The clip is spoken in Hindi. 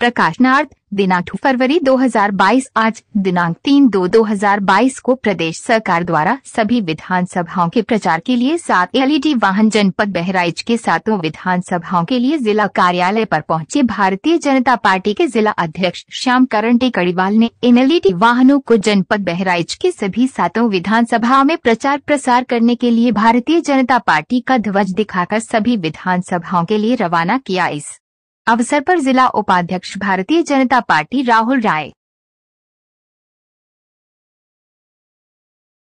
प्रकाशनार्थ दिनांक आठ फरवरी 2022 आज दिनांक तीन दो 2022 को प्रदेश सरकार द्वारा सभी विधान सभाओं के प्रचार के लिए सात एलईडी वाहन जनपद बहराइच के सातों विधान सभाओं के लिए जिला कार्यालय पर पहुंचे भारतीय जनता पार्टी के जिला अध्यक्ष श्याम करण कड़ीवाल ने इन एलईडी वाहनों को जनपद बहराइच के सभी सातों विधान सभाओं में प्रचार प्रसार करने के लिए भारतीय जनता पार्टी का ध्वज दिखाकर सभी विधान के लिए रवाना किया इस अवसर पर जिला उपाध्यक्ष भारतीय जनता पार्टी राहुल राय